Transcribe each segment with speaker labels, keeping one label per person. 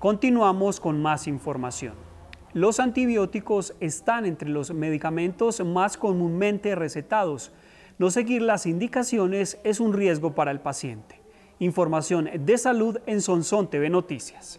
Speaker 1: Continuamos con más información. Los antibióticos están entre los medicamentos más comúnmente recetados. No seguir las indicaciones es un riesgo para el paciente. Información de salud en Sonson TV Noticias.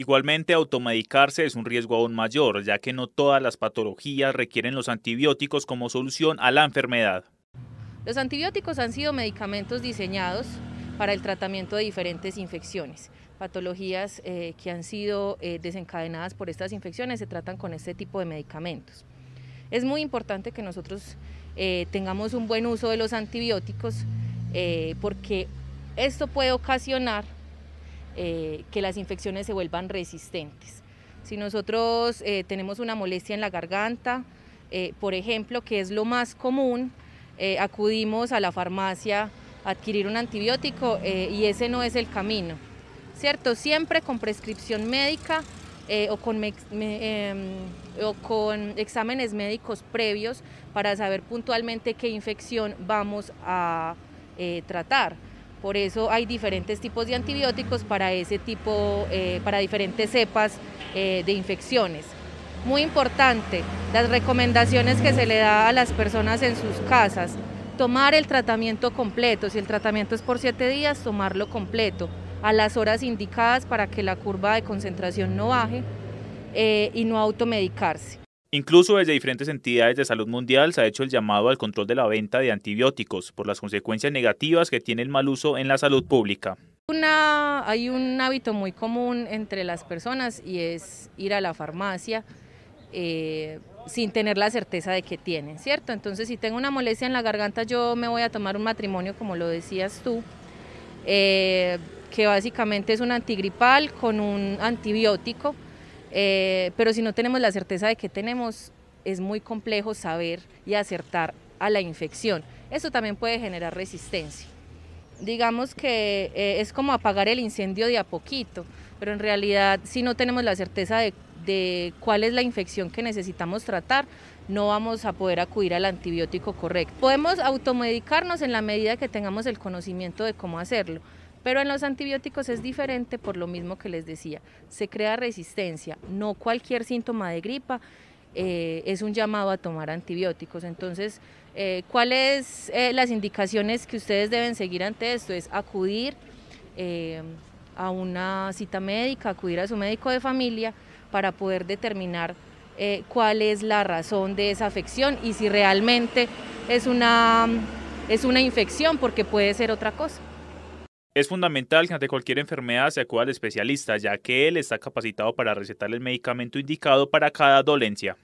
Speaker 2: Igualmente, automedicarse es un riesgo aún mayor, ya que no todas las patologías requieren los antibióticos como solución a la enfermedad.
Speaker 3: Los antibióticos han sido medicamentos diseñados para el tratamiento de diferentes infecciones. Patologías eh, que han sido eh, desencadenadas por estas infecciones se tratan con este tipo de medicamentos. Es muy importante que nosotros eh, tengamos un buen uso de los antibióticos porque esto puede ocasionar eh, que las infecciones se vuelvan resistentes. Si nosotros eh, tenemos una molestia en la garganta, eh, por ejemplo, que es lo más común, acudimos a la farmacia a adquirir un antibiótico y ese no es el camino, ¿cierto? Siempre con prescripción médica em, o con exámenes médicos previos para saber puntualmente qué infección vamos a tratar. Por eso hay diferentes tipos de antibióticos para ese tipo, eh, para diferentes cepas eh, de infecciones. Muy importante, las recomendaciones que se le da a las personas en sus casas, tomar el tratamiento completo, si el tratamiento es por siete días, tomarlo completo, a las horas indicadas para que la curva de concentración no baje eh, y no automedicarse.
Speaker 2: Incluso desde diferentes entidades de salud mundial se ha hecho el llamado al control de la venta de antibióticos por las consecuencias negativas que tiene el mal uso en la salud pública.
Speaker 3: hay un hábito muy común entre las personas y es ir a la farmacia eh, sin tener la certeza de que tienen, ¿cierto? Entonces si tengo una molestia en la garganta yo me voy a tomar un matrimonio como lo decías tú, eh, que básicamente es un antigripal con un antibiótico eh, pero si no tenemos la certeza de que tenemos, es muy complejo saber y acertar a la infección. Eso también puede generar resistencia. Digamos que eh, es como apagar el incendio de a poquito, pero en realidad si no tenemos la certeza de cuál es la infección que necesitamos tratar, no vamos a poder acudir al antibiótico correcto. Podemos automedicarnos en la medida que tengamos el conocimiento de cómo hacerlo, pero en los antibióticos es diferente por lo mismo que les decía, se crea resistencia, no cualquier síntoma de gripa eh, es un llamado a tomar antibióticos. Entonces, eh, ¿cuáles son eh, las indicaciones que ustedes deben seguir ante esto? Es acudir a una cita médica, acudir a su médico de familia para poder determinar cuál es la razón de esa afección y si realmente es es una infección, porque puede ser otra cosa.
Speaker 2: Es fundamental que ante cualquier enfermedad se acuda al especialista, ya que él está capacitado para recetar el medicamento indicado para cada dolencia.